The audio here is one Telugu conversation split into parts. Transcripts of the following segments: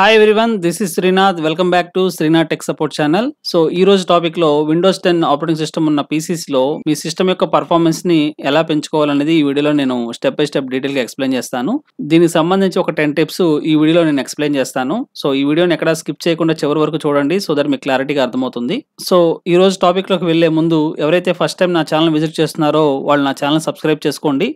hi everyone this is Srinath welcome back to Srinath tech support channel so ఈ రోజు టాపిక్ లో విండోస్ టెన్ ఆపరేటింగ్ సిస్టమ్ ఉన్న పీసీస్ లో మీ సిస్టమ్ యొక్క పర్ఫార్మెన్స్ ని ఎలా పెంచుకోవాలనేది ఈ వీడియోలో నేను స్టెప్ బై స్టెప్ డీటెయిల్ గా ఎక్స్ప్లెయిన్ చేస్తాను దీనికి సంబంధించి ఒక టెన్ టిప్స్ ఈ వీడియోలో నేను ఎక్స్ప్లెయిన్ చేస్తాను సో ఈ వీడియోని ఎక్కడ స్కిప్ చేయకుండా చివరి వరకు చూడండి సో దట్ మీకు క్లారిటీగా అర్థమవుతుంది సో ఈ రోజు టాపిక్ లోకి వెళ్లే ముందు ఎవరైతే ఫస్ట్ టైం నా ఛానల్ విజిట్ చేస్తున్నారో వాళ్ళు నా ఛానల్ సబ్స్క్రైబ్ చేసుకోండి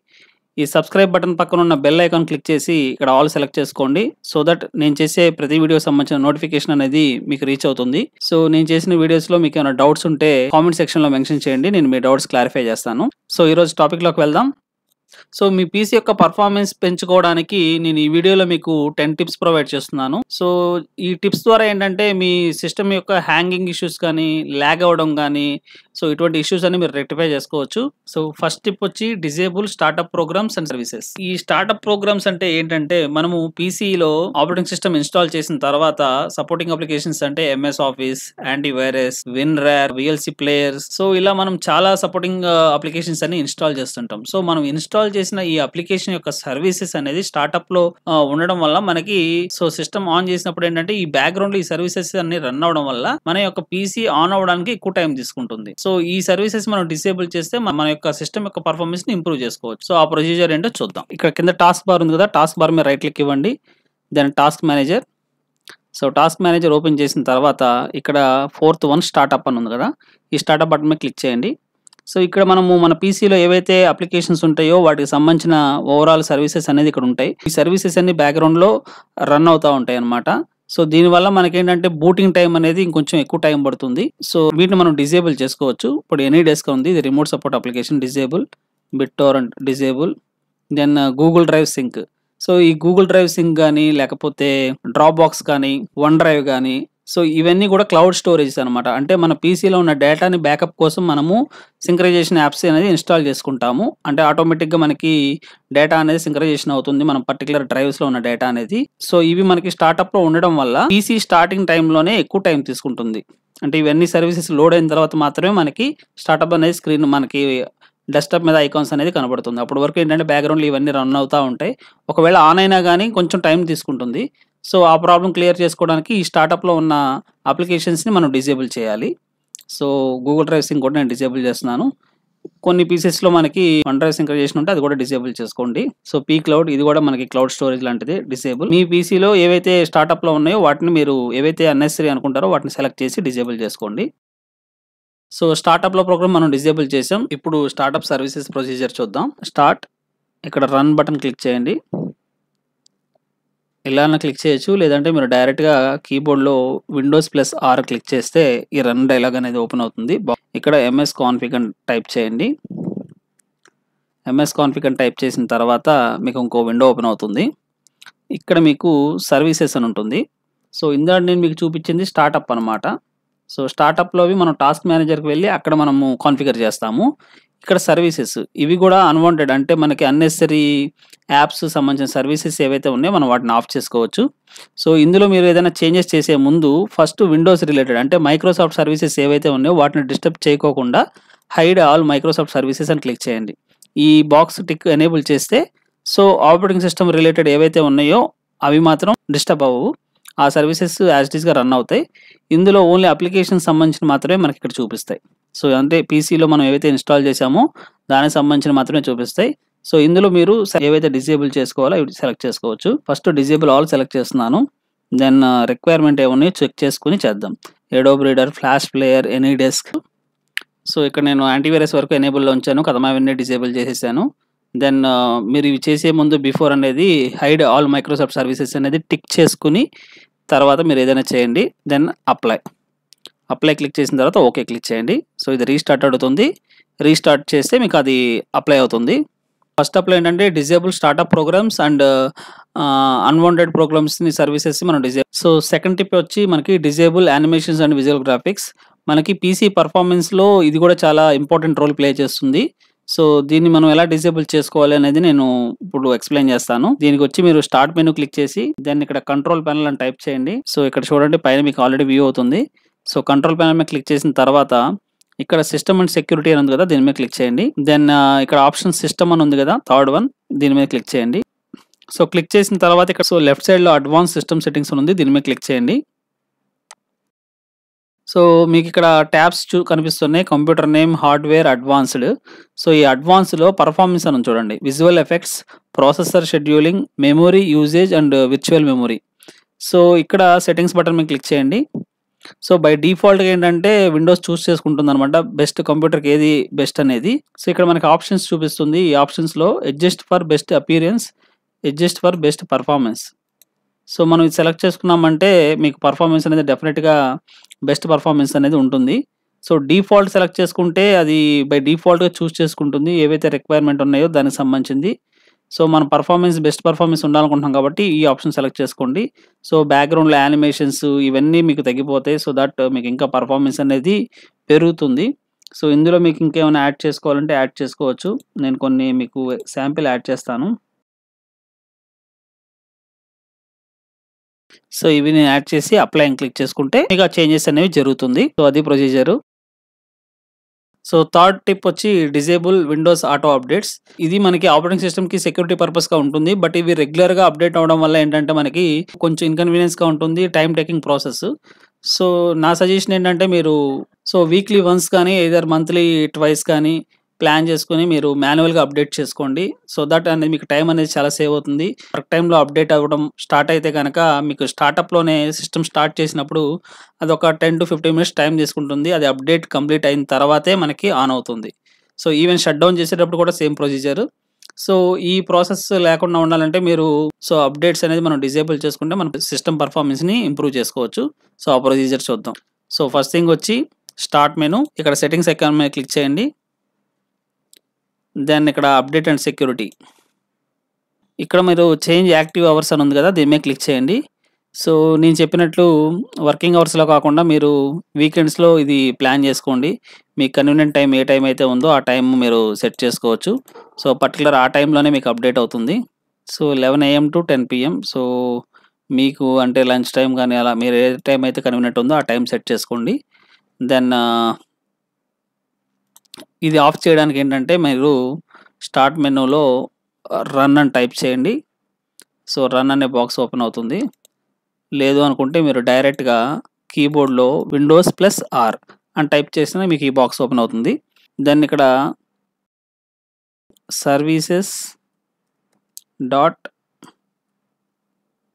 ఈ సబ్స్క్రైబ్ బటన్ పక్కన ఉన్న బెల్ ఐకాన్ క్లిక్ చేసి ఇక్కడ ఆల్ సెలెక్ట్ చేసుకోండి సో దట్ నేను చేసే ప్రతి వీడియో సంబంధించిన నోటిఫికేషన్ అనేది మీకు రీచ్ అవుతుంది సో నేను చేసిన వీడియోస్ లో మీకు ఏమైనా డౌట్స్ ఉంటే కామెంట్ సెక్షన్ లో మెన్షన్ చేయండి నేను మీ డౌట్స్ క్లారిఫై చేస్తాను సో ఈ రోజు టాపిక్ లోకి వెళ్దాం సో మీ పీసీ యొక్క పర్ఫార్మెన్స్ పెంచుకోవడానికి నేను ఈ వీడియోలో మీకు టెన్ టిప్స్ ప్రొవైడ్ చేస్తున్నాను సో ఈ టిప్స్ ద్వారా ఏంటంటే మీ సిస్టమ్ యొక్క హ్యాంగింగ్ ఇష్యూస్ కానీ ల్యాగ్ అవ్వడం కానీ సో ఇటువంటి ఇష్యూస్ అని మీరు రెక్టిఫై చేసుకోవచ్చు సో ఫస్ట్ టిప్ వచ్చి disable startup programs and services ఈ స్టార్టప్ ప్రోగ్రామ్స్ అంటే ఏంటంటే మనము పీసీలో ఆపరేటింగ్ సిస్టమ్ ఇన్స్టాల్ చేసిన తర్వాత సపోర్టింగ్ అప్లికేషన్స్ అంటే MS office antivirus WinRAR VLC players so ఇలా మనం చాలా సపోర్టింగ్ అప్లికేషన్స్ అని ఇన్స్టాల్ చేస్తుంటాం సో మనం ఇన్స్టాల్ ఇన్స్టాల్ చేసిన ఈ అప్లికేషన్ యొక్క సర్వీసెస్ అనేది స్టార్టప్ లో ఉండడం వల్ల మనకి సో సిస్టమ్ ఆన్ చేసినప్పుడు ఏంటంటే ఈ బ్యాక్గ్రౌండ్ లో ఈ సర్వీసెస్ అన్ని రన్ అవడం వల్ల మన యొక్క పీసీ ఆన్ అవడానికి ఎక్కువ టైం తీసుకుంటుంది సో ఈ సర్వీసెస్ మనం డిసేబుల్ చేస్తే మన యొక్క సిస్టమ్ యొక్క పర్ఫార్మెన్స్ ని ఇంప్రూవ్ చేసుకోవచ్చు సో ఆ ప్రొసీజర్ ఏంటో చూద్దాం ఇక్కడ కింద టాస్క్ బార్ ఉంది కదా టాస్క్ బార్ మీద రైట్ క్లిక్ ఇవ్వండి then task manager so task manager open చేసిన తర్వాత ఇక్కడ ఫోర్త్ వన్ స్టార్ట్అప్ అని ఉంది కదా ఈ స్టార్ట్అప్ బటన్ మీద క్లిక్ చేయండి సో ఇక్కడ మనము మన పీసీలో ఏవైతే అప్లికేషన్స్ ఉంటాయో వాటికి సంబంధించిన ఓవరాల్ సర్వీసెస్ అనేది ఇక్కడ ఉంటాయి ఈ సర్వీసెస్ అన్ని బ్యాక్గ్రౌండ్లో రన్ అవుతూ ఉంటాయి అనమాట సో దీనివల్ల మనకేంటంటే బూటింగ్ టైం అనేది ఇంకొంచెం ఎక్కువ టైం పడుతుంది సో వీటిని మనం డిజేబుల్ చేసుకోవచ్చు ఇప్పుడు ఎనీ డెస్క్ ఉంది ఇది remote support application disable bit disable then Google drive sync so ఈ గూగుల్ డ్రైవ్ సింక్ కానీ లేకపోతే డ్రాప్ బాక్స్ కానీ వన్ డ్రైవ్ కానీ సో ఇవన్నీ కూడా క్లౌడ్ స్టోరేజ్ అనమాట అంటే మన పీసీలో ఉన్న డేటాని బ్యాకప్ కోసం మనము సింక్రైజేషన్ యాప్స్ అనేది ఇన్స్టాల్ చేసుకుంటాము అంటే ఆటోమేటిక్గా మనకి డేటా అనేది సింక్రైజేషన్ అవుతుంది మన పర్టికులర్ డ్రైవ్స్లో ఉన్న డేటా అనేది సో ఇవి మనకి స్టార్టప్లో ఉండడం వల్ల పీసీ స్టార్టింగ్ టైంలోనే ఎక్కువ టైం తీసుకుంటుంది అంటే ఇవన్నీ సర్వీసెస్ లోడ్ అయిన తర్వాత మాత్రమే మనకి స్టార్టప్ అనేది స్క్రీన్ మనకి డెస్క్టాప్ మీద ఐకాన్స్ అనేది కనబడుతుంది అప్పటి వరకు ఏంటంటే బ్యాక్గ్రౌండ్లో ఇవన్నీ రన్ అవుతూ ఉంటాయి ఒకవేళ ఆన్ అయినా కానీ కొంచెం టైం తీసుకుంటుంది సో ఆ ప్రాబ్లం క్లియర్ చేసుకోవడానికి ఈ స్టార్టప్లో ఉన్న అప్లికేషన్స్ని మనం డిజేబుల్ చేయాలి సో గూగుల్ డ్రైవ్ సింక్ కూడా నేను డిజేబుల్ చేస్తున్నాను కొన్ని పీసెస్లో మనకి వన్ డ్రైవ్ చేసిన ఉంటే అది కూడా డిజేబుల్ చేసుకోండి సో పీ క్లౌడ్ ఇది కూడా మనకి క్లౌడ్ స్టోరేజ్ లాంటిది డిసేబుల్ మీ పీసీలో ఏవైతే స్టార్టప్లో ఉన్నాయో వాటిని మీరు ఏవైతే అన్నెసరీ అనుకుంటారో వాటిని సెలెక్ట్ చేసి డిజేబుల్ చేసుకోండి సో స్టార్టప్లో ప్రోగ్రామ్ మనం డిజేబుల్ చేసాం ఇప్పుడు స్టార్టప్ సర్వీసెస్ ప్రొసీజర్ చూద్దాం స్టార్ట్ ఇక్కడ రన్ బటన్ క్లిక్ చేయండి ఇలా అన్న క్లిక్ చేయొచ్చు లేదంటే మీరు డైరెక్ట్గా కీబోర్డ్లో విండోస్ ప్లస్ ఆర్ క్లిక్ చేస్తే ఈ రన్ డైలాగ్ అనేది ఓపెన్ అవుతుంది ఇక్కడ ఎంఎస్ కాన్ఫిగ్ టైప్ చేయండి ఎంఎస్ కాన్ఫిగ్ టైప్ చేసిన తర్వాత మీకు ఇంకో విండో ఓపెన్ అవుతుంది ఇక్కడ మీకు సర్వీసెస్ అని ఉంటుంది సో ఇందాక నేను మీకు చూపించింది స్టార్ట్అప్ అనమాట సో స్టార్టప్లోవి మనం టాస్క్ మేనేజర్కి వెళ్ళి అక్కడ మనము కాన్ఫిగర్ చేస్తాము ఇక్కడ సర్వీసెస్ ఇవి కూడా అన్వాంటెడ్ అంటే మనకి అన్నెసరీ యాప్స్ సంబంధించిన సర్వీసెస్ ఏవైతే ఉన్నాయో మనం వాటిని ఆఫ్ చేసుకోవచ్చు సో ఇందులో మీరు ఏదైనా చేంజెస్ చేసే ముందు ఫస్ట్ విండోస్ రిలేటెడ్ అంటే మైక్రోసాఫ్ట్ సర్వీసెస్ ఏవైతే ఉన్నాయో వాటిని డిస్టర్బ్ చేయకోకుండా హైడ్ ఆల్ మైక్రోసాఫ్ట్ సర్వీసెస్ అని క్లిక్ చేయండి ఈ బాక్స్ టిక్ ఎనేబుల్ చేస్తే సో ఆపరేటింగ్ సిస్టమ్ రిలేటెడ్ ఏవైతే ఉన్నాయో అవి మాత్రం డిస్టర్బ్ అవ్వవు ఆ సర్వీసెస్ యాజ్ ఇట్ రన్ అవుతాయి ఇందులో ఓన్లీ అప్లికేషన్ సంబంధించిన మాత్రమే మనకి ఇక్కడ చూపిస్తాయి సో అంటే పీసీలో మనం ఏవైతే ఇన్స్టాల్ చేసామో దానికి సంబంధించిన మాత్రమే చూపిస్తాయి సో ఇందులో మీరు ఏవైతే డిజేబుల్ చేసుకోవాలో ఇవి సెలెక్ట్ చేసుకోవచ్చు ఫస్ట్ డిజేబుల్ ఆల్ సెలెక్ట్ చేస్తున్నాను దెన్ రిక్వైర్మెంట్ ఏమున్నాయో చెక్ చేసుకుని చేద్దాం Adobe reader flash player AnyDesk so ఇక్కడ నేను యాంటీవైరస్ వరకు ఎనేబుల్లో ఉంచాను కథమా అవన్నీ డిజేబుల్ చేసేసాను దెన్ మీరు ఇవి చేసే ముందు బిఫోర్ అనేది హైడ్ ఆల్ మైక్రోసాఫ్ట్ సర్వీసెస్ అనేది టిక్ చేసుకుని తర్వాత మీరు ఏదైనా చేయండి దెన్ అప్లై అప్లై క్లిక్ చేసిన తర్వాత ఓకే క్లిక్ చేయండి సో ఇది రీస్టార్ట్ అవుతుంది రీస్టార్ట్ చేస్తే మీకు అది అప్లై అవుతుంది ఫస్ట్ అప్లై ఏంటంటే disable startup programs and unwanted ప్రోగ్రామ్స్ని సర్వీసెస్ మనం డిజేబుల్ సో సెకండ్ టిప్ వచ్చి మనకి disable animations and visual graphics మనకి పీసీ పర్ఫార్మెన్స్లో ఇది కూడా చాలా ఇంపార్టెంట్ రోల్ ప్లే చేస్తుంది సో దీన్ని మనం ఎలా డిసేబుల్ చేసుకోవాలి అనేది నేను ఇప్పుడు ఎక్స్ప్లెయిన్ చేస్తాను దీనికి వచ్చి మీరు స్టార్ట్ మెను క్లిక్ చేసి దాన్ని ఇక్కడ కంట్రోల్ ప్యానల్ అని టైప్ చేయండి సో ఇక్కడ చూడండి పైన మీకు ఆల్రెడీ వ్యూ అవుతుంది సో కంట్రోల్ ప్యానల్ మీద క్లిక్ చేసిన తర్వాత ఇక్కడ సిస్టమ్ అండ్ సెక్యూరిటీ అని ఉంది కదా దీని మీద క్లిక్ చేయండి దెన్ ఇక్కడ ఆప్షన్ సిస్టమ్ అని ఉంది కదా థర్డ్ వన్ దీని మీద క్లిక్ చేయండి సో క్లిక్ చేసిన తర్వాత ఇక్కడ సో లెఫ్ట్ సైడ్లో అడ్వాన్స్ సిస్టమ్ సెట్టింగ్స్ ఉంది దీని మీద క్లిక్ చేయండి సో మీకు ఇక్కడ ట్యాబ్స్ చూ కనిపిస్తున్నాయి computer name hardware advanced so ఈ అడ్వాన్స్లో పర్ఫార్మెన్స్ అని చూడండి visual effects processor scheduling memory usage and virtual memory so ఇక్కడ సెట్టింగ్స్ బటన్ మీకు క్లిక్ చేయండి సో బై డిఫాల్ట్గా ఏంటంటే విండోస్ చూస్ చేసుకుంటుంది అనమాట బెస్ట్ కంప్యూటర్కి ఏది బెస్ట్ అనేది సో ఇక్కడ మనకి ఆప్షన్స్ చూపిస్తుంది ఈ ఆప్షన్స్లో adjust for best appearance adjust for best performance so మనం ఇది సెలెక్ట్ చేసుకున్నామంటే మీకు పర్ఫార్మెన్స్ అనేది డెఫినెట్గా బెస్ట్ పర్ఫార్మెన్స్ అనేది ఉంటుంది సో డిఫాల్ట్ సెలెక్ట్ చేసుకుంటే అది బై డిఫాల్ట్గా చూస్ చేసుకుంటుంది ఏవైతే రిక్వైర్మెంట్ ఉన్నాయో దానికి సంబంధించింది సో మన పర్ఫార్మెన్స్ బెస్ట్ పర్ఫార్మెన్స్ ఉండాలనుకుంటున్నాం కాబట్టి ఈ ఆప్షన్ సెలెక్ట్ చేసుకోండి సో బ్యాక్గ్రౌండ్లో యానిమేషన్స్ ఇవన్నీ మీకు తగ్గిపోతాయి సో దట్ మీకు ఇంకా పర్ఫార్మెన్స్ అనేది పెరుగుతుంది సో ఇందులో మీకు ఇంకేమైనా యాడ్ చేసుకోవాలంటే యాడ్ చేసుకోవచ్చు నేను కొన్ని మీకు శాంపిల్ యాడ్ చేస్తాను సో ఇవి నేను యాడ్ చేసి అప్లై అని క్లిక్ చేసుకుంటే ఇక చేంజెస్ అనేవి జరుగుతుంది సో అది ప్రొసీజర్ సో థర్డ్ టిప్ వచ్చి డిజేబుల్ విండోస్ ఆటో అప్డేట్స్ ఇది మనకి ఆపరేటింగ్ సిస్టమ్కి సెక్యూరిటీ పర్పస్గా ఉంటుంది బట్ ఇవి రెగ్యులర్గా అప్డేట్ అవడం వల్ల ఏంటంటే మనకి కొంచెం ఇన్కన్వీనియన్స్గా ఉంటుంది టైం టేకింగ్ ప్రాసెస్ సో నా సజెషన్ ఏంటంటే మీరు సో వీక్లీ వన్స్ కానీ ఏదర్ మంత్లీ ట్వైస్ కానీ ప్లాన్ చేసుకుని మీరు మాన్యువల్గా అప్డేట్ చేసుకోండి సో దట్ అనేది మీకు టైం అనేది చాలా సేవ్ అవుతుంది కరెక్ట్ టైంలో అప్డేట్ అవ్వడం స్టార్ట్ అయితే కనుక మీకు స్టార్టప్లోనే సిస్టమ్ స్టార్ట్ చేసినప్పుడు అది ఒక ten to fifteen minutes time తీసుకుంటుంది అది అప్డేట్ కంప్లీట్ అయిన తర్వాతే మనకి ఆన్ అవుతుంది సో ఈవెన్ షట్ డౌన్ చేసేటప్పుడు కూడా సేమ్ ప్రొసీజర్ సో ఈ ప్రాసెస్ లేకుండా ఉండాలంటే మీరు సో అప్డేట్స్ అనేది మనం డిజేబుల్ చేసుకుంటే మన సిస్టమ్ పర్ఫార్మెన్స్ని ఇంప్రూవ్ చేసుకోవచ్చు సో ఆ ప్రొసీజర్ చూద్దాం సో ఫస్ట్ థింగ్ వచ్చి స్టార్ట్ మెను ఇక్కడ సెట్టింగ్స్ ఎక్కడ క్లిక్ చేయండి దెన్ ఇక్కడ అప్డేట్ అండ్ సెక్యూరిటీ ఇక్కడ మీరు చేంజ్ యాక్టివ్ అవర్స్ అని ఉంది కదా దీని మీద క్లిక్ చేయండి సో నేను చెప్పినట్లు వర్కింగ్ అవర్స్లో కాకుండా మీరు వీకెండ్స్లో ఇది ప్లాన్ చేసుకోండి మీకు కన్వీనియంట్ టైం ఏ టైం అయితే ఉందో ఆ టైం మీరు సెట్ చేసుకోవచ్చు సో పర్టికులర్ ఆ టైంలోనే మీకు అప్డేట్ అవుతుంది so eleven AM to ten PM so మీకు అంటే లంచ్ టైం కానీ అలా మీరు ఏ టైం అయితే కన్వీనియంట్ ఉందో ఆ టైం సెట్ చేసుకోండి దెన్ ఇది ఆఫ్ చేయడానికి ఏంటంటే మీరు స్టార్ట్ మెనూలో రన్ అని టైప్ చేయండి సో రన్ అనే బాక్స్ ఓపెన్ అవుతుంది లేదు అనుకుంటే మీరు డైరెక్ట్గా కీబోర్డ్లో విండోస్ ప్లస్ ఆర్ అని టైప్ చేసినా మీకు ఈ బాక్స్ ఓపెన్ అవుతుంది దాన్ని ఇక్కడ సర్వీసెస్ డాట్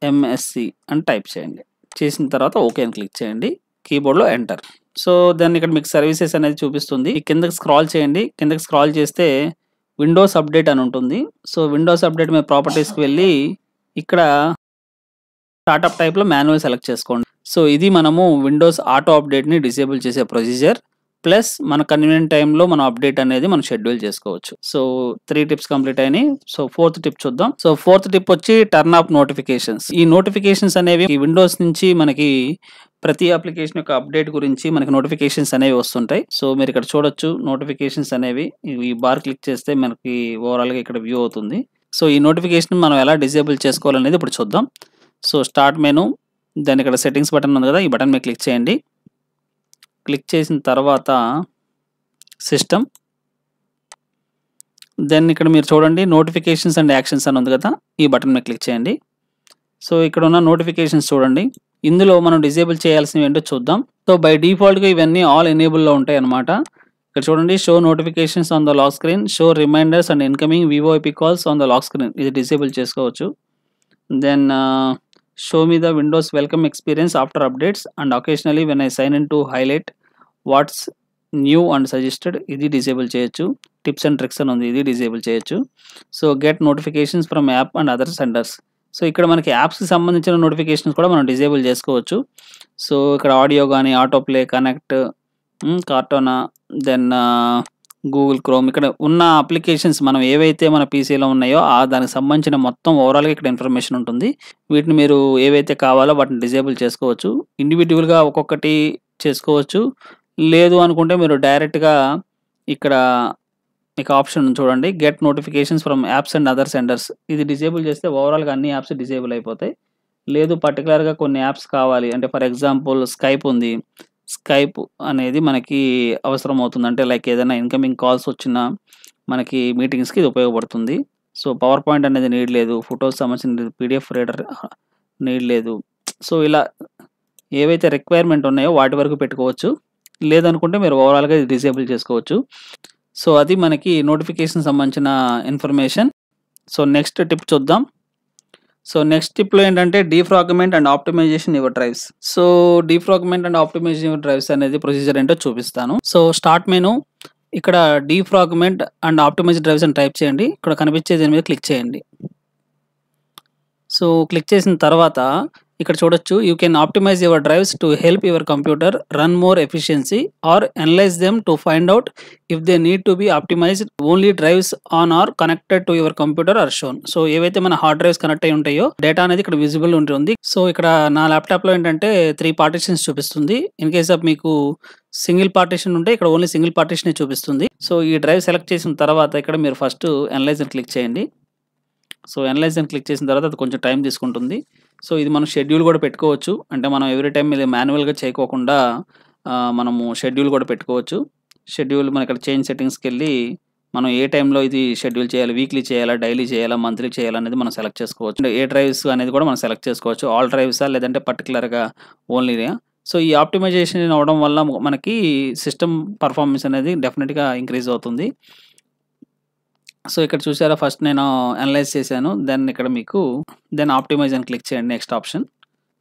ఎంఎస్సి అని టైప్ చేయండి చేసిన తర్వాత ఓకే అని క్లిక్ చేయండి కీబోర్డ్లో ఎంటర్ సో దాన్ని ఇక్కడ మీకు సర్వీసెస్ అనేది చూపిస్తుంది కిందకి స్క్రాల్ చేయండి కిందకి స్క్రాల్ చేస్తే విండోస్ అప్డేట్ అని ఉంటుంది సో విండోస్ అప్డేట్ మీద ప్రాపర్టీస్కి వెళ్ళి ఇక్కడ స్టార్టప్ టైప్లో మాన్యువల్ సెలెక్ట్ చేసుకోండి సో ఇది మనము విండోస్ ఆటో అప్డేట్ని డిసేబుల్ చేసే ప్రొసీజర్ ప్లస్ మన కన్వీనియంట్ టైంలో మనం అప్డేట్ అనేది మనం షెడ్యూల్ చేసుకోవచ్చు సో త్రీ టిప్స్ కంప్లీట్ అయినాయి సో ఫోర్త్ టిప్ చూద్దాం సో ఫోర్త్ టిప్ వచ్చి టర్న్ ఆఫ్ నోటిఫికేషన్స్ ఈ నోటిఫికేషన్స్ అనేవి విండోస్ నుంచి మనకి ప్రతి అప్లికేషన్ యొక్క అప్డేట్ గురించి మనకి నోటిఫికేషన్స్ అనేవి వస్తుంటాయి సో మీరు ఇక్కడ చూడొచ్చు నోటిఫికేషన్స్ అనేవి ఈ బార్ క్లిక్ చేస్తే మనకి ఓవరాల్గా ఇక్కడ వ్యూ అవుతుంది సో ఈ నోటిఫికేషన్ మనం ఎలా డిజేబుల్ చేసుకోవాలనేది ఇప్పుడు చూద్దాం సో స్టార్ట్ మెను దాని ఇక్కడ సెట్టింగ్స్ బటన్ ఉంది కదా ఈ బటన్ మీద క్లిక్ చేయండి క్లిక్ చేసిన తర్వాత సిస్టమ్ దెన్ ఇక్కడ మీరు చూడండి నోటిఫికేషన్స్ అండ్ యాక్షన్స్ అని ఉంది కదా ఈ బటన్ మీద క్లిక్ చేయండి సో ఇక్కడ ఉన్న నోటిఫికేషన్స్ చూడండి ఇందులో మనం డిజేబుల్ చేయాల్సినవి ఏంటో చూద్దాం సో బై డిఫాల్ట్గా ఇవన్నీ ఆల్ ఎనేబుల్లో ఉంటాయి అనమాట ఇక్కడ చూడండి show notifications on the lock screen show reminders and incoming VoIP calls on the lock screen ఇది డిజేబుల్ చేసుకోవచ్చు then show me the Windows welcome experience after updates and occasionally when I sign in to highlight what's new and suggested ఇది డిజేబుల్ చేయొచ్చు టిప్స్ అండ్ ట్రిక్స్ అని ఉంది ఇది డిజేబుల్ చేయొచ్చు so get notifications from app and other centers సో ఇక్కడ మనకి యాప్స్కి సంబంధించిన నోటిఫికేషన్స్ కూడా మనం డిజేబుల్ చేసుకోవచ్చు సో ఇక్కడ ఆడియో కానీ auto play connect Cortana then Google Chrome ఇక్కడ ఉన్న అప్లికేషన్స్ మనం ఏవైతే మన పీసీలో ఉన్నాయో ఆ దానికి సంబంధించిన మొత్తం ఓవరాల్గా ఇక్కడ ఇన్ఫర్మేషన్ ఉంటుంది వీటిని మీరు ఏవైతే కావాలో వాటిని డిజేబుల్ చేసుకోవచ్చు ఇండివిజువల్గా ఒక్కొక్కటి చేసుకోవచ్చు లేదు అనుకుంటే మీరు డైరెక్ట్గా ఇక్కడ మీకు ఆప్షన్ చూడండి get notifications from apps and other centers ఇది డిజేబుల్ చేస్తే ఓవరాల్గా అన్ని యాప్స్ డిజేబుల్ అయిపోతాయి లేదు పర్టికులర్గా కొన్ని యాప్స్ కావాలి అంటే ఫర్ ఎగ్జాంపుల్ స్కైప్ ఉంది స్కైప్ అనేది మనకి అవసరం అవుతుంది అంటే లైక్ ఏదైనా ఇన్కమింగ్ కాల్స్ వచ్చినా మనకి మీటింగ్స్కి ఇది ఉపయోగపడుతుంది సో పవర్ పాయింట్ అనేది నీడ్ లేదు ఫొటోస్ సంబంధించిన పీడిఎఫ్ రీడర్ నీడ్ లేదు సో ఇలా ఏవైతే రిక్వైర్మెంట్ ఉన్నాయో వాటి వరకు పెట్టుకోవచ్చు లేదనుకుంటే మీరు ఓవరాల్గా ఇది డిజేబుల్ చేసుకోవచ్చు సో అది మనకి నోటిఫికేషన్ సంబంధించిన ఇన్ఫర్మేషన్ సో నెక్స్ట్ టిప్ చూద్దాం సో నెక్స్ట్ టిప్లో ఏంటంటే defragment and optimization your drives so defragment and optimization your drives అనేది ప్రొసీజర్ ఏంటో చూపిస్తాను సో స్టార్ట్ మెను ఇక్కడ డీఫ్రాగ్మెంట్ అండ్ ఆప్టిమైజ్ డ్రైవ్స్ అని టైప్ చేయండి ఇక్కడ కనిపించే దీని మీద క్లిక్ చేయండి సో క్లిక్ చేసిన తర్వాత ఇక్కడ చూడొచ్చు you can optimize your drives to help your computer run more efficiency or analyze them to find out if they need to be optimized only drives on or connected to your computer are shown so ఏవైతే మన హార్డ్ డ్రైవ్స్ కనెక్ట్ అయి ఉంటాయో డేటా అనేది ఇక్కడ విజిబుల్ ఉంటుంది సో ఇక్కడ నా ల్యాప్టాప్లో ఏంటంటే త్రీ పార్టీషన్స్ చూపిస్తుంది ఇన్ కేస్ ఆఫ్ మీకు సింగిల్ పార్టీషన్ ఉంటే ఇక్కడ ఓన్లీ సింగిల్ పార్టీషన్ చూపిస్తుంది సో ఈ డ్రైవ్ సెలెక్ట్ చేసిన తర్వాత ఇక్కడ మీరు ఫస్ట్ అనలైజ్ అని క్లిక్ చేయండి సో అనలైజ్ అని క్లిక్ చేసిన తర్వాత అది కొంచెం టైం తీసుకుంటుంది సో ఇది మనం షెడ్యూల్ కూడా పెట్టుకోవచ్చు అంటే మనం ఎవ్రీ టైం ఇది మాన్యువల్గా చేయకోకుండా మనము షెడ్యూల్ కూడా పెట్టుకోవచ్చు షెడ్యూల్ మన ఇక్కడ చేంజ్ సెట్టింగ్స్కి వెళ్ళి మనం ఏ టైంలో ఇది షెడ్యూల్ చేయాలి వీక్లీ చేయాలా డైలీ చేయాలా మంత్లీ చేయాలనేది మనం సెలెక్ట్ చేసుకోవచ్చు ఏ డ్రైవ్స్ అనేది కూడా మనం సెలెక్ట్ చేసుకోవచ్చు ఆల్ డ్రైవ్సా లేదంటే పర్టికులర్గా ఓన్లీనా సో ఈ ఆప్టిమైజేషన్ అవడం వల్ల మనకి సిస్టమ్ పర్ఫార్మెన్స్ అనేది డెఫినెట్గా ఇంక్రీజ్ అవుతుంది సో ఇక్కడ చూసారా ఫస్ట్ నేను అనలైజ్ చేశాను దెన్ ఇక్కడ మీకు దెన్ ఆప్టిమైజ్ అని క్లిక్ చేయండి నెక్స్ట్ ఆప్షన్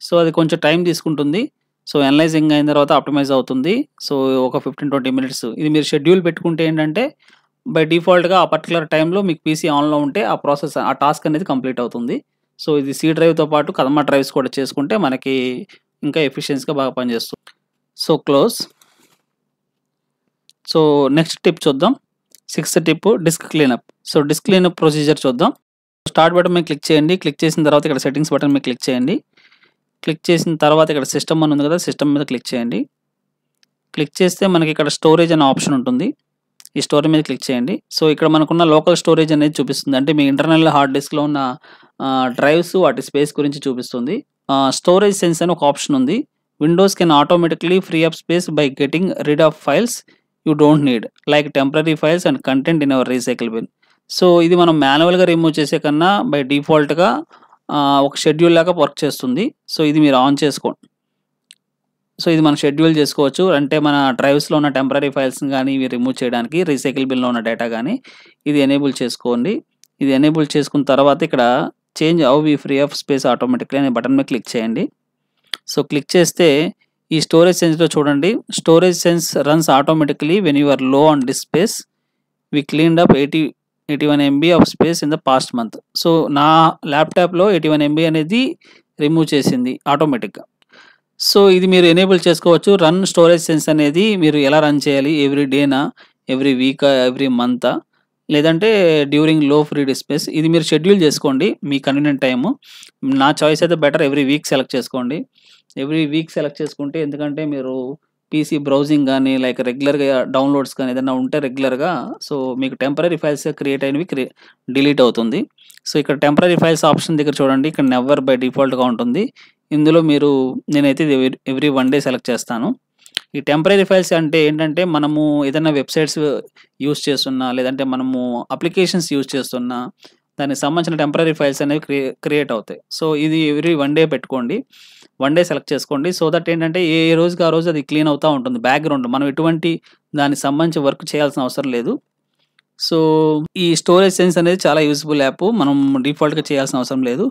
సో అది కొంచెం టైం తీసుకుంటుంది సో అనలైజింగ్ అయిన తర్వాత ఆప్టిమైజ్ అవుతుంది సో ఒక ఫిఫ్టీన్ ట్వంటీ మినిట్స్ ఇది మీరు షెడ్యూల్ పెట్టుకుంటే ఏంటంటే బై డిఫాల్ట్గా ఆ పర్టికులర్ టైంలో మీకు పీసీ ఆన్లో ఉంటే ఆ ప్రాసెస్ ఆ టాస్క్ అనేది కంప్లీట్ అవుతుంది సో ఇది సి డ్రైవ్తో పాటు కదమ డ్రైవ్స్ కూడా చేసుకుంటే మనకి ఇంకా ఎఫిషియన్స్గా బాగా పనిచేస్తుంది so close so next tip చూద్దాం sixth tip disk cleanup so disk clean procedure చూద్దాం స్టార్ట్ బటన్ మీద క్లిక్ చేయండి క్లిక్ చేసిన తర్వాత ఇక్కడ సెట్టింగ్స్ బటన్ మీద క్లిక్ చేయండి క్లిక్ చేసిన తర్వాత ఇక్కడ సిస్టమ్ అని ఉంది కదా సిస్టమ్ మీద క్లిక్ చేయండి క్లిక్ చేస్తే మనకి ఇక్కడ స్టోరేజ్ అనే ఆప్షన్ ఉంటుంది ఈ స్టోరేజ్ మీద క్లిక్ చేయండి సో ఇక్కడ మనకున్న లోకల్ స్టోరేజ్ అనేది చూపిస్తుంది అంటే మీ ఇంటర్నల్ హార్డ్ డిస్క్లో ఉన్న డ్రైవ్స్ వాటి స్పేస్ గురించి చూపిస్తుంది స్టోరేజ్ సెన్స్ అని ఒక ఆప్షన్ ఉంది Windows can automatically free of space by getting rid of files you don't need like temporary files and content in our recycle bin so ఇది మనం మాన్యువల్గా రిమూవ్ చేసే కన్నా బై డిఫాల్ట్గా ఒక షెడ్యూల్ లాగా వర్క్ చేస్తుంది సో ఇది మీరు ఆన్ చేసుకోండి సో ఇది మనం షెడ్యూల్ చేసుకోవచ్చు అంటే మన డ్రైవ్స్లో ఉన్న టెంపరీ ఫైల్స్ని కానీ ఇవి రిమూవ్ చేయడానికి రీసైకిల్ బిల్లో ఉన్న డేటా కానీ ఇది ఎనేబుల్ చేసుకోండి ఇది ఎనేబుల్ చేసుకున్న తర్వాత ఇక్కడ change how we free of space automatically అనే బటన్ మీద క్లిక్ చేయండి సో క్లిక్ చేస్తే ఈ స్టోరేజ్ సెన్స్లో చూడండి storage sense runs automatically when you're low on disk space we clean up eighty eighty one MB of space in the past month so నా ల్యాప్టాప్లో ఎయిటీ వన్ ఎంబీ అనేది రిమూవ్ చేసింది ఆటోమేటిక్గా సో ఇది మీరు ఎనేబుల్ చేసుకోవచ్చు రన్ స్టోరేజ్ సెన్స్ అనేది మీరు ఎలా రన్ చేయాలి ఎవ్రీ డేనా ఎవ్రీ వీకా ఎవ్రీ మంతా లేదంటే డ్యూరింగ్ లో ఫ్రీ డిస్పేస్ ఇది మీరు షెడ్యూల్ చేసుకోండి మీ కన్వీనియంట్ టైము నా చాయిస్ అయితే బెటర్ ఎవ్రీ వీక్ సెలెక్ట్ చేసుకోండి ఎవ్రీ వీక్ సెలెక్ట్ చేసుకుంటే ఎందుకంటే మీరు పీసీ బ్రౌజింగ్ కానీ లైక్ రెగ్యులర్గా డౌన్లోడ్స్ కానీ ఏదైనా ఉంటే రెగ్యులర్గా సో మీకు టెంపరీ ఫైల్స్ క్రియేట్ అయినవి డిలీట్ అవుతుంది సో ఇక్కడ టెంపరీ ఫైల్స్ ఆప్షన్ దగ్గర చూడండి ఇక్కడ నెవర్ బై డిఫాల్ట్గా ఉంటుంది ఇందులో మీరు నేనైతే ఎవ్రీ వన్ డే సెలెక్ట్ చేస్తాను ఈ టెంపరీ ఫైల్స్ అంటే ఏంటంటే మనము ఏదైనా వెబ్సైట్స్ యూస్ చేస్తున్నా లేదంటే మనము అప్లికేషన్స్ యూజ్ చేస్తున్నా దానికి సంబంధించిన టెంపరీ ఫైల్స్ అనేవి క్రియేట్ అవుతాయి సో ఇది ఎవ్రీ వన్ డే పెట్టుకోండి వన్ డే సెలెక్ట్ చేసుకోండి సో దట్ ఏంటంటే ఏ రోజుకి ఆ రోజు అది క్లీన్ అవుతూ ఉంటుంది బ్యాక్గ్రౌండ్ మనం ఎటువంటి దానికి సంబంధించి వర్క్ చేయాల్సిన అవసరం లేదు సో ఈ స్టోరేజ్ సెన్స్ అనేది చాలా యూస్ఫుల్ యాప్ మనం డిఫాల్ట్గా చేయాల్సిన అవసరం లేదు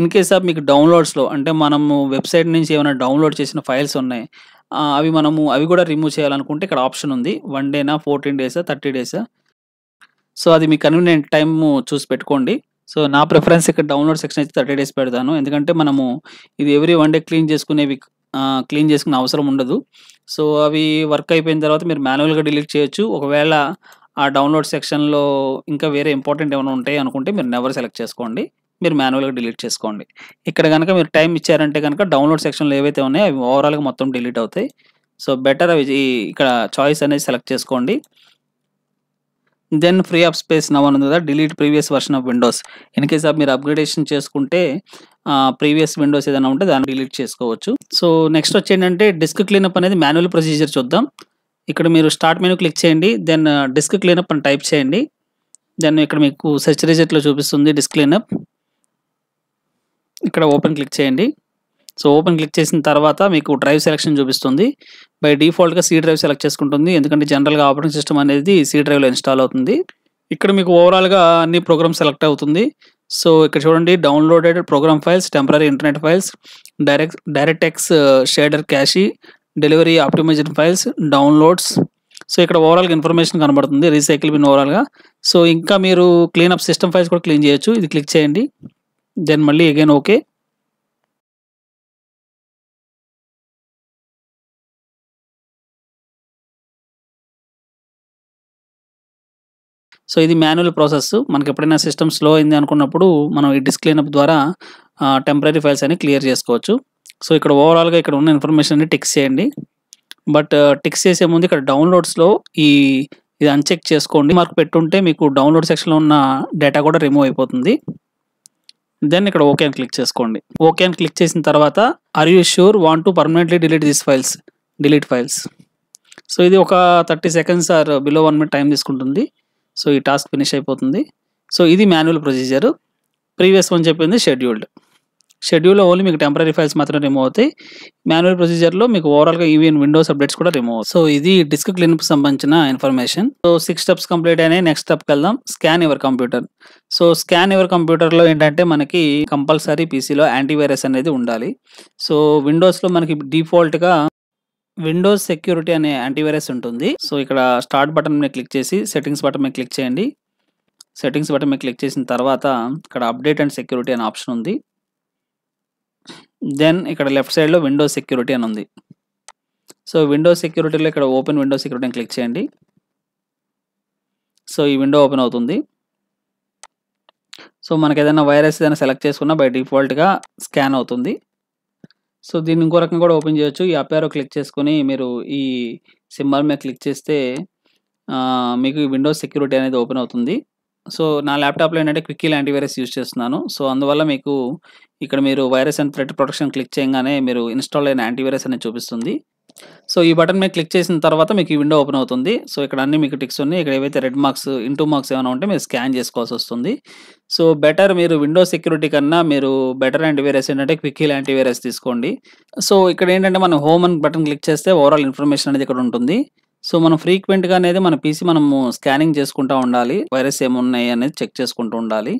ఇన్ కేస్ ఆఫ్ మీకు డౌన్లోడ్స్లో అంటే మనము వెబ్సైట్ నుంచి ఏమైనా డౌన్లోడ్ చేసిన ఫైల్స్ ఉన్నాయి అవి మనము అవి కూడా రిమూవ్ చేయాలనుకుంటే ఇక్కడ ఆప్షన్ ఉంది వన్ డేనా ఫోర్టీన్ డేసా థర్టీ డేసా సో అది మీ కన్వీనియంట్ టైమ్ చూసి పెట్టుకోండి సో నా ప్రిఫరెన్స్ ఇక్కడ డౌన్లోడ్ సెక్షన్ అయితే థర్టీ డేస్ పెడతాను ఎందుకంటే మనము ఇది ఎవ్రీ వన్ డే క్లీన్ చేసుకునేవి క్లీన్ చేసుకునే అవసరం ఉండదు సో అవి వర్క్ అయిపోయిన తర్వాత మీరు మాన్యువల్గా డిలీట్ చేయొచ్చు ఒకవేళ ఆ డౌన్లోడ్ సెక్షన్లో ఇంకా వేరే ఇంపార్టెంట్ ఏమైనా ఉంటాయి అనుకుంటే మీరు నెవర్ సెలెక్ట్ చేసుకోండి మీరు మాన్యువల్గా డిలీట్ చేసుకోండి ఇక్కడ కనుక మీరు టైం ఇచ్చారంటే కనుక డౌన్లోడ్ సెక్షన్లో ఏవైతే ఉన్నాయో అవి ఓవరాల్గా మొత్తం డిలీట్ అవుతాయి సో బెటర్ అవి ఇక్కడ చాయిస్ అనేది సెలెక్ట్ చేసుకోండి then free of space now అని ఉంది కదా delete previous version of Windows in case of మీరు అప్గ్రేడేషన్ చేసుకుంటే ప్రీవియస్ విండోస్ ఏదైనా ఉంటే దాన్ని డిలీట్ చేసుకోవచ్చు సో నెక్స్ట్ వచ్చి ఏంటంటే డిస్క్ క్లీనప్ అనేది మాన్యువల్ ప్రొసీజర్ చూద్దాం ఇక్కడ మీరు స్టార్ట్ మెనూ క్లిక్ చేయండి దెన్ డిస్క్ క్లీనప్ అని టైప్ చేయండి దెన్ ఇక్కడ మీకు సెర్చ్ రిజల్ట్లో చూపిస్తుంది డిస్క్ క్లీనప్ ఇక్కడ ఓపెన్ క్లిక్ చేయండి సో ఓపెన్ క్లిక్ చేసిన తర్వాత మీకు డ్రైవ్ సెలెక్షన్ చూపిస్తుంది బై డిఫాల్ట్గా సీ డ్రైవ్ సెలెక్ట్ చేసుకుంటుంది ఎందుకంటే జనరల్గా ఆపరేటింగ్ సిస్టమ్ అనేది సీ డ్రైవ్లో ఇన్స్టాల్ అవుతుంది ఇక్కడ మీకు ఓవరాల్గా అన్ని ప్రోగ్రామ్స్ సెలెక్ట్ అవుతుంది సో ఇక్కడ చూడండి downloaded program files temporary internet files direct direct X shader cache delivery optimization files downloads so ఇక్కడ ఓవరాల్గా ఇన్ఫర్మేషన్ కనబడుతుంది రీసైకిల్ బిన్ ఓవరాల్గా సో ఇంకా మీరు క్లీనప్ సిస్టమ్ ఫైల్స్ కూడా క్లీన్ చేయొచ్చు ఇది క్లిక్ చేయండి దెన్ మళ్ళీ అగైన్ ఓకే సో ఇది మాన్యువల్ ప్రాసెస్ మనకి ఎప్పుడైనా సిస్టమ్ స్లో అయింది అనుకున్నప్పుడు మనం ఈ డిస్క్ క్లీనప్ ద్వారా టెంపరీ ఫైల్స్ అన్ని క్లియర్ చేసుకోవచ్చు సో ఇక్కడ ఓవరాల్గా ఇక్కడ ఉన్న ఇన్ఫర్మేషన్ అన్ని టిక్స్ చేయండి బట్ టిక్స్ చేసే ముందు ఇక్కడ డౌన్లోడ్స్లో ఈ ఇది అన్చెక్ చేసుకోండి మార్క్ పెట్టుంటే మీకు డౌన్లోడ్ సెక్షన్లో ఉన్న డేటా కూడా రిమూవ్ అయిపోతుంది దెన్ ఇక్కడ ఓకే అని క్లిక్ చేసుకోండి ఓకే అని క్లిక్ చేసిన తర్వాత are you sure want to permanently delete this files delete files so ఇది ఒక thirty seconds or below one minute time తీసుకుంటుంది సో ఈ టాస్క్ ఫినిష్ అయిపోతుంది సో ఇది మాన్యువల్ ప్రొసీజర్ ప్రీవియస్ వన్ చెప్పింది షెడ్యూల్డ్ షెడ్యూల్లో ఓన్లీ మీకు టెంపరీ ఫైల్స్ మాత్రమే రిమూవ్ అవుతాయి మాన్యువల్ ప్రొసీజర్లో మీకు ఓవరాల్గా ఈవీఎన్ విండోస్ అప్డేట్స్ కూడా రిమూవ్ సో ఇది డిస్క్ క్లీన్కి సంబంధించిన information so six steps complete అయినాయి నెక్స్ట్ స్టెప్కి వెళ్దాం scan your computer so scan your కంప్యూటర్లో ఏంటంటే మనకి కంపల్సరీ పీసీలో యాంటీవైరస్ అనేది ఉండాలి సో విండోస్లో మనకి డిఫాల్ట్గా విండోస్ సెక్యూరిటీ అనే యాంటీవైరస్ ఉంటుంది సో ఇక్కడ స్టార్ట్ బటన్ మీద క్లిక్ చేసి సెట్టింగ్స్ బటన్ మీద క్లిక్ చేయండి సెట్టింగ్స్ బటన్ మీద క్లిక్ చేసిన తర్వాత ఇక్కడ అప్డేట్ అండ్ సెక్యూరిటీ అనే ఆప్షన్ ఉంది దెన్ ఇక్కడ లెఫ్ట్ సైడ్లో విండోస్ సెక్యూరిటీ అని ఉంది సో విండోస్ సెక్యూరిటీలో ఇక్కడ ఓపెన్ విండోస్ సెక్యూరిటీ అని క్లిక్ చేయండి సో ఈ విండో ఓపెన్ అవుతుంది సో మనకి ఏదైనా వైరస్ ఏదైనా సెలెక్ట్ చేసుకున్నా బై డిఫాల్ట్గా స్కాన్ అవుతుంది సో దీన్ని ఇంకో రకంగా కూడా ఓపెన్ చేయొచ్చు ఈ అపారో క్లిక్ చేసుకొని మీరు ఈ సింబల్ మీద క్లిక్ చేస్తే మీకు విండోస్ సెక్యూరిటీ అనేది ఓపెన్ అవుతుంది సో నా ల్యాప్టాప్లో ఏంటంటే క్విక్కీ వైరస్ యూజ్ చేస్తున్నాను సో అందువల్ల మీకు ఇక్కడ మీరు virus and threat protection click చేయగానే మీరు ఇన్స్టాల్ అయిన యాంటీవైరస్ అనేది చూపిస్తుంది సో ఈ బటన్ మీద క్లిక్ చేసిన తర్వాత మీకు ఈ విండో ఓపెన్ అవుతుంది సో ఇక్కడ అన్ని మీకు టిక్స్ ఉన్నాయి ఇక్కడ ఏవైతే రెడ్ మార్క్స్ ఇంటూ మార్క్స్ ఏమైనా ఉంటే మీరు స్కాన్ చేసుకోవాల్సి వస్తుంది సో బెటర్ మీరు విండో సెక్యూరిటీ కన్నా మీరు బెటర్ యాంటీవైరస్ ఏంటంటే క్విక్కీ యాంటీవైరస్ తీసుకోండి సో ఇక్కడ ఏంటంటే మనం హోమ్ అని బటన్ క్లిక్ చేస్తే ఓవరాల్ ఇన్ఫర్మేషన్ అనేది ఇక్కడ ఉంటుంది సో మనం ఫ్రీక్వెంట్గా అనేది మన పీసీ మనము స్కానింగ్ చేసుకుంటూ ఉండాలి వైరస్ ఏమున్నాయి అనేది చెక్ చేసుకుంటూ ఉండాలి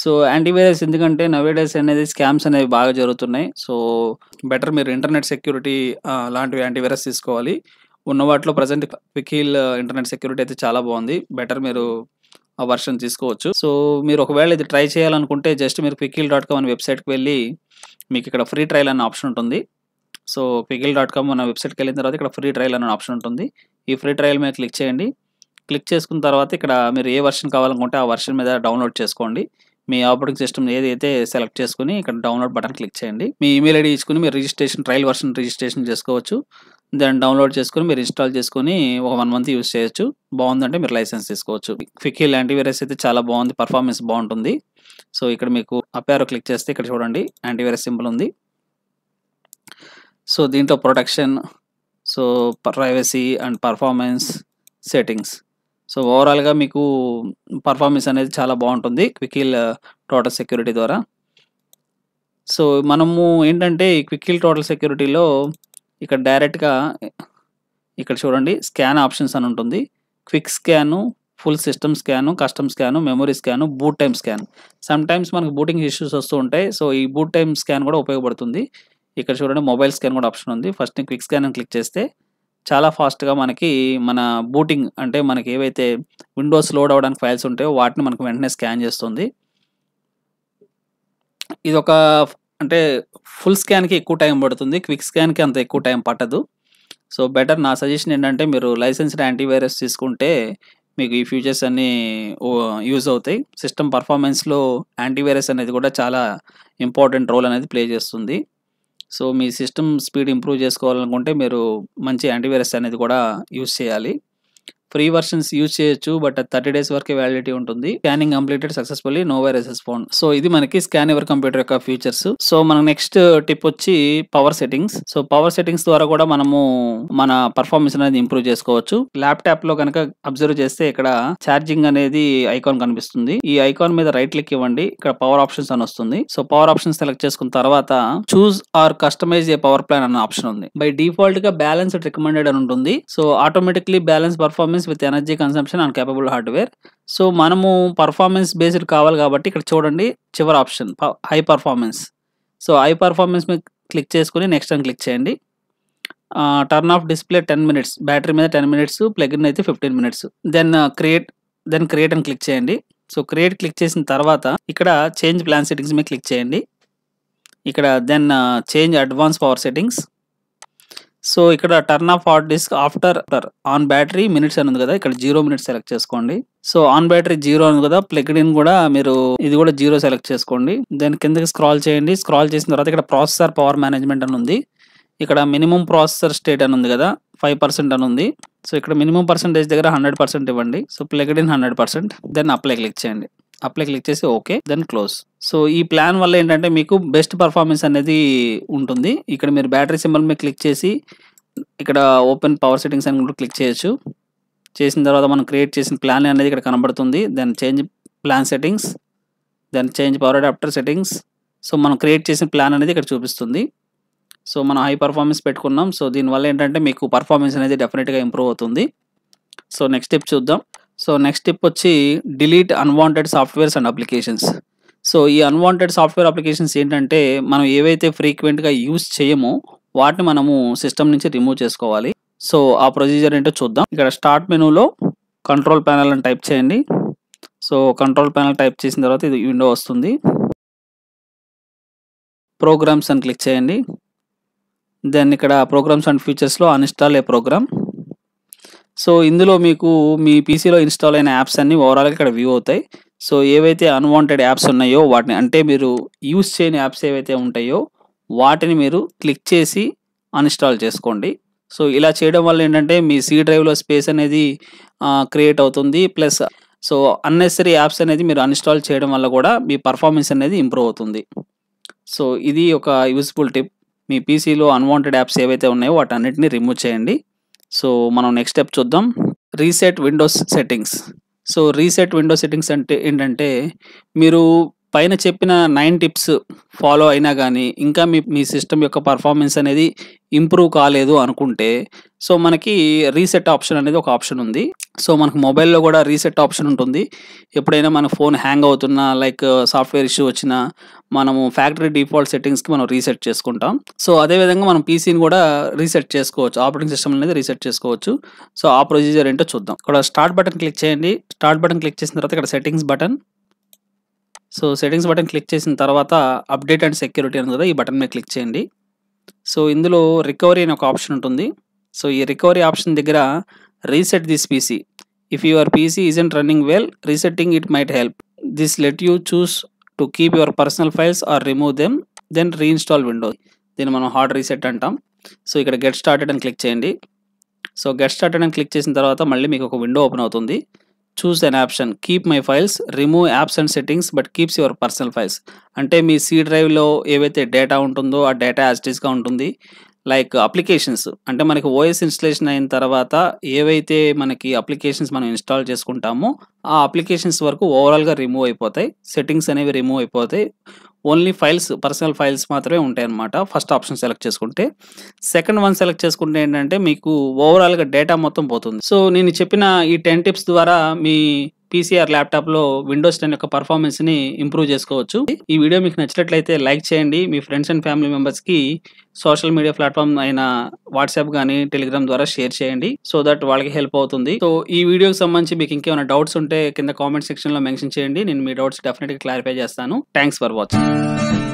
సో యాంటీవైరస్ ఎందుకంటే నవేడేస్ అనేది స్కామ్స్ అనేవి బాగా జరుగుతున్నాయి సో బెటర్ మీరు ఇంటర్నెట్ సెక్యూరిటీ లాంటివి యాంటీవైరస్ తీసుకోవాలి ఉన్న వాటిలో ప్రజెంట్ క్వికీల్ ఇంటర్నెట్ సెక్యూరిటీ అయితే చాలా బాగుంది బెటర్ మీరు ఆ వర్షన్ తీసుకోవచ్చు సో మీరు ఒకవేళ ఇది ట్రై చేయాలనుకుంటే జస్ట్ మీరు క్వికీల్ డాట్ కామ్ అనే వెబ్సైట్కి వెళ్ళి మీకు ఇక్కడ ఫ్రీ ట్రయల్ అనే ఆప్షన్ ఉంటుంది సో క్వికీల్ డాట్ కామ్ అనే వెబ్సైట్కి వెళ్ళిన తర్వాత ఇక్కడ ఫ్రీ ట్రయల్ అనే ఆప్షన్ ఉంటుంది ఈ ఫ్రీ ట్రయల్ మీద క్లిక్ చేయండి క్లిక్ చేసుకున్న తర్వాత ఇక్కడ మీరు ఏ వర్షన్ కావాలనుకుంటే ఆ వర్షన్ మీద డౌన్లోడ్ చేసుకోండి మీ ఆపరేటింగ్ సిస్టమ్ ఏదైతే సెలెక్ట్ చేసుకుని ఇక్కడ డౌన్లోడ్ బటన్ క్లిక్ చేయండి మీ ఈమెయిల్ ఐడి ఇచ్చుకుని మీరు రిజిస్ట్రేషన్ ట్రయల్ వర్షన్ రిజిస్ట్రేషన్ చేసుకోవచ్చు దాన్ని డౌన్లోడ్ చేసుకుని మీరు ఇన్స్టాల్ చేసుకుని ఒక వన్ మంత్ యూస్ చేయొచ్చు బాగుందంటే మీరు లైసెన్స్ తీసుకోవచ్చు క్వికీల్ యాంటీవైరస్ అయితే చాలా బాగుంది పర్ఫార్మెన్స్ బాగుంటుంది సో ఇక్కడ మీకు అప్యారో క్లిక్ చేస్తే ఇక్కడ చూడండి యాంటీవైరస్ సింపుల్ ఉంది సో దీంట్లో protection so privacy and performance settings so ఓవరాల్గా మీకు పర్ఫార్మెన్స్ అనేది చాలా బాగుంటుంది క్వికిల్ టోటల్ సెక్యూరిటీ ద్వారా సో మనము ఏంటంటే ఈ క్వికీల్ టోటల్ సెక్యూరిటీలో ఇక్కడ డైరెక్ట్గా ఇక్కడ చూడండి స్కాన్ ఆప్షన్స్ అని ఉంటుంది quick scan full system scan custom scan memory scan boot time scan some times మనకు బూటింగ్ ఇష్యూస్ వస్తూ ఉంటాయి సో ఈ బూట్ టైమ్ స్కాన్ కూడా ఉపయోగపడుతుంది ఇక్కడ చూడండి మొబైల్ స్కాన్ కూడా ఆప్షన్ ఉంది ఫస్ట్ క్విక్ స్కాన్ అని క్లిక్ చేస్తే చాలా ఫాస్ట్గా మనకి మన బూటింగ్ అంటే మనకి ఏవైతే విండోస్ లోడ్ అవ్వడానికి ఫైల్స్ ఉంటాయో వాటిని మనకు వెంటనే స్కాన్ చేస్తుంది ఇది ఒక అంటే ఫుల్ స్కాన్కి ఎక్కువ టైం పడుతుంది క్విక్ స్కాన్కి అంత ఎక్కువ టైం పట్టదు సో బెటర్ నా సజెషన్ ఏంటంటే మీరు లైసెన్స్డ్ యాంటీవైరస్ తీసుకుంటే మీకు ఈ ఫ్యూచర్స్ అన్నీ యూజ్ అవుతాయి సిస్టమ్ పర్ఫార్మెన్స్లో యాంటీవైరస్ అనేది కూడా చాలా ఇంపార్టెంట్ రోల్ అనేది ప్లే చేస్తుంది సో మీ సిస్టమ్ స్పీడ్ ఇంప్రూవ్ చేసుకోవాలనుకుంటే మీరు మంచి యాంటీవైరస్ అనేది కూడా యూస్ చేయాలి ఫ్రీ వర్షన్స్ యూజ్ చేయొచ్చు బట్ థర్టీ డేస్ వరకే వ్యాలిడిటీ ఉంటుంది scanning completed successfully no virus respond so ఇది మనకి స్కాన్ ఎవర్ కంప్యూటర్ యొక్క ఫీచర్స్ సో మన నెక్స్ట్ టిప్ వచ్చి power settings so power settings ద్వారా కూడా మనము మన పర్ఫార్మెన్స్ అనేది ఇంప్రూవ్ చేసుకోవచ్చు ల్యాప్టాప్ లో కనుక అబ్జర్వ్ చేస్తే ఇక్కడ ఛార్జింగ్ అనేది ఐకాన్ కనిపిస్తుంది ఈ ఐకాన్ మీద రైట్ క్లిక్ ఇవ్వండి ఇక్కడ పవర్ ఆప్షన్స్ అని వస్తుంది సో పవర్ ఆప్షన్ సెలెక్ట్ చేసుకున్న తర్వాత choose or customize a power plan అన్న ఆప్షన్ ఉంది బై డిఫాల్ట్ గా బ్యాలెన్స్ రికమెండెడ్ అని ఉంటుంది so automatically balance performance performance with energy consumption and capable hardware so మనము పర్ఫార్మెన్స్ బేస్డ్ కావాలి కాబట్టి ఇక్కడ చూడండి చివరి option high performance so high performance మీద క్లిక్ చేసుకుని నెక్స్ట్ అని క్లిక్ చేయండి turn off display ten minutes battery మీద టెన్ మినిట్స్ ప్లగ్ ఇన్ అయితే fifteen minutes then create then create అని క్లిక్ చేయండి సో క్రియేట్ క్లిక్ చేసిన తర్వాత ఇక్కడ చేంజ్ ప్లాన్ సెట్టింగ్స్ మీద క్లిక్ చేయండి ఇక్కడ then change advance power settings so ఇక్కడ turn off hard disk after on battery minutes అని ఉంది కదా ఇక్కడ జీరో మినిట్స్ సెలెక్ట్ చేసుకోండి సో ఆన్ బ్యాటరీ జీరో అని కదా ప్లెక్డ్ ఇన్ కూడా మీరు ఇది కూడా జీరో సెలెక్ట్ చేసుకోండి దాని కిందకి స్క్రాల్ చేయండి స్క్రాల్ చేసిన తర్వాత ఇక్కడ ప్రాసెసర్ పవర్ మేనేజ్మెంట్ అని ఉంది ఇక్కడ మినిమం ప్రాసెసర్ స్టేట్ అని ఉంది కదా ఫైవ్ పర్సెంట్ అని ఉంది సో ఇక్కడ మినిమం పర్సెంటేజ్ దగ్గర హండ్రెడ్ పర్సెంట్ ఇవ్వండి so plugged in hundred percent then apply click చేయండి అప్లై క్లిక్ చేసి ఓకే దెన్ క్లోజ్ సో ఈ ప్లాన్ వల్ల ఏంటంటే మీకు బెస్ట్ పర్ఫార్మెన్స్ అనేది ఉంటుంది ఇక్కడ మీరు బ్యాటరీ సింబల్ మీద క్లిక్ చేసి ఇక్కడ ఓపెన్ పవర్ సెట్టింగ్స్ అని కూడా క్లిక్ చేయొచ్చు చేసిన తర్వాత మనం క్రియేట్ చేసిన ప్లాన్ అనేది ఇక్కడ కనబడుతుంది then change plan settings then change power adapter settings so మనం క్రియేట్ చేసిన ప్లాన్ అనేది ఇక్కడ చూపిస్తుంది సో మనం హై పర్ఫార్మెన్స్ పెట్టుకున్నాం సో దీనివల్ల ఏంటంటే మీకు పర్ఫార్మెన్స్ అనేది డెఫినెట్గా ఇంప్రూవ్ అవుతుంది సో నెక్స్ట్ స్టెప్ చూద్దాం సో నెక్స్ట్ టిప్ వచ్చి delete unwanted softwares and applications so ఈ అన్వాంటెడ్ సాఫ్ట్వేర్ అప్లికేషన్స్ ఏంటంటే మనం ఏవైతే ఫ్రీక్వెంట్గా యూస్ చేయమో వాటిని మనము సిస్టమ్ నుంచి రిమూవ్ చేసుకోవాలి సో ఆ ప్రొసీజర్ ఏంటో చూద్దాం ఇక్కడ స్టార్ట్ మెనూలో కంట్రోల్ ప్యానల్ అని టైప్ చేయండి సో కంట్రోల్ ప్యానల్ టైప్ చేసిన తర్వాత ఇది విండో వస్తుంది ప్రోగ్రామ్స్ అని క్లిక్ చేయండి దెన్ ఇక్కడ ప్రోగ్రామ్స్ అండ్ ఫీచర్స్లో అన్ఇన్స్టాల్ ఏ ప్రోగ్రామ్ సో ఇందులో మీకు మీ పీసీలో ఇన్స్టాల్ అయిన యాప్స్ అన్నీ ఓవరాల్ ఇక్కడ వ్యూ అవుతాయి సో ఏవైతే అన్వాంటెడ్ యాప్స్ ఉన్నాయో వాటిని అంటే మీరు యూస్ చేయని యాప్స్ ఏవైతే ఉంటాయో వాటిని మీరు క్లిక్ చేసి అన్ఇన్స్టాల్ చేసుకోండి సో ఇలా చేయడం వల్ల ఏంటంటే మీ సీ డ్రైవ్లో స్పేస్ అనేది క్రియేట్ అవుతుంది ప్లస్ సో అన్నెసరీ యాప్స్ అనేది మీరు అన్ఇన్స్టాల్ చేయడం వల్ల కూడా మీ పర్ఫార్మెన్స్ అనేది ఇంప్రూవ్ అవుతుంది సో ఇది ఒక యూస్ఫుల్ టిప్ మీ పీసీలో అన్వాంటెడ్ యాప్స్ ఏవైతే ఉన్నాయో వాటి అన్నింటినీ రిమూవ్ చేయండి సో మనం నెక్స్ట్ స్టెప్ చూద్దాం reset Windows settings so reset window settings అంటే ఏంటంటే మీరు పైన చెప్పిన నైన్ టిప్స్ ఫాలో అయినా కానీ ఇంకా మీ మీ సిస్టమ్ యొక్క పర్ఫార్మెన్స్ అనేది ఇంప్రూవ్ కాలేదు అనుకుంటే సో మనకి రీసెట్ ఆప్షన్ అనేది ఒక ఆప్షన్ ఉంది సో మనకు మొబైల్లో కూడా రీసెట్ ఆప్షన్ ఉంటుంది ఎప్పుడైనా మన ఫోన్ హ్యాంగ్ అవుతున్నా లైక్ సాఫ్ట్వేర్ ఇష్యూ వచ్చినా మనము ఫ్యాక్టరీ డిఫాల్ట్ సెట్టింగ్స్కి మనం రీసెట్ చేసుకుంటాం సో అదేవిధంగా మనం పీసీని కూడా రీసెట్ చేసుకోవచ్చు ఆపరేటింగ్ సిస్టమ్ అనేది రీసెట్ చేసుకోవచ్చు సో ఆ ప్రొసీజర్ ఏంటో చూద్దాం ఇక్కడ స్టార్ట్ బటన్ క్లిక్ చేయండి స్టార్ట్ బటన్ క్లిక్ చేసిన తర్వాత ఇక్కడ settings button so settings button click చేసిన తర్వాత అప్డేట్ అండ్ సెక్యూరిటీ అని కదా ఈ బటన్ మీద క్లిక్ చేయండి సో ఇందులో రికవరీ అనే ఒక ఆప్షన్ ఉంటుంది సో ఈ రికవరీ ఆప్షన్ దగ్గర reset this PC if your PC isn't running well resetting it might help this let you choose to keep your personal files or remove them then reinstall window దీన్ని మనం హార్డ్ రీసెట్ అంటాం సో ఇక్కడ గెట్ స్టార్టెడ్ అని క్లిక్ చేయండి సో గెట్ స్టార్టెడ్ అని క్లిక్ చేసిన తర్వాత మళ్ళీ మీకు ఒక విండో ఓపెన్ అవుతుంది choose an option keep my files remove apps and settings but keeps your personal files అంటే మీ సీ డ్రైవ్లో ఏవైతే డేటా ఉంటుందో ఆ డేటా యాజ్టీస్గా ఉంటుంది లైక్ అప్లికేషన్స్ అంటే మనకి ఓఎస్ ఇన్స్టలేషన్ అయిన తర్వాత ఏవైతే మనకి అప్లికేషన్స్ మనం ఇన్స్టాల్ చేసుకుంటామో ఆ అప్లికేషన్స్ వరకు ఓవరాల్గా రిమూవ్ అయిపోతాయి సెట్టింగ్స్ అనేవి రిమూవ్ అయిపోతాయి ఓన్లీ ఫైల్స్ పర్సనల్ ఫైల్స్ మాత్రమే ఉంటాయి అన్నమాట ఫస్ట్ ఆప్షన్ సెలెక్ట్ చేసుకుంటే సెకండ్ వన్ సెలెక్ట్ చేసుకుంటే ఏంటంటే మీకు ఓవరాల్గా డేటా మొత్తం పోతుంది సో నేను చెప్పిన ఈ టెన్ టిప్స్ ద్వారా మీ పీసీఆర్ ల్యాప్టాప్ లో విండోస్ టెన్ యొక్క పర్ఫార్మెన్స్ ని ఇంప్రూవ్ చేసుకోవచ్చు ఈ వీడియో మీకు నచ్చినట్లయితే లైక్ చేయండి మీ ఫ్రెండ్స్ అండ్ ఫ్యామిలీ మెంబర్స్ కి సోషల్ మీడియా ప్లాట్ఫామ్ అయిన వాట్సాప్ కానీ టెలిగ్రామ్ ద్వారా షేర్ చేయండి సో దట్ వాళ్ళకి హెల్ప్ అవుతుంది సో ఈ వీడియోకి సంబంధించి మీకు ఇంకేమైనా డౌట్స్ ఉంటే కింద కామెంట్ సెక్షన్ లో మెన్షన్ చేయండి నేను మీ డౌట్స్ గా క్లారిఫై చేస్తాను థ్యాంక్స్ ఫర్ వాచింగ్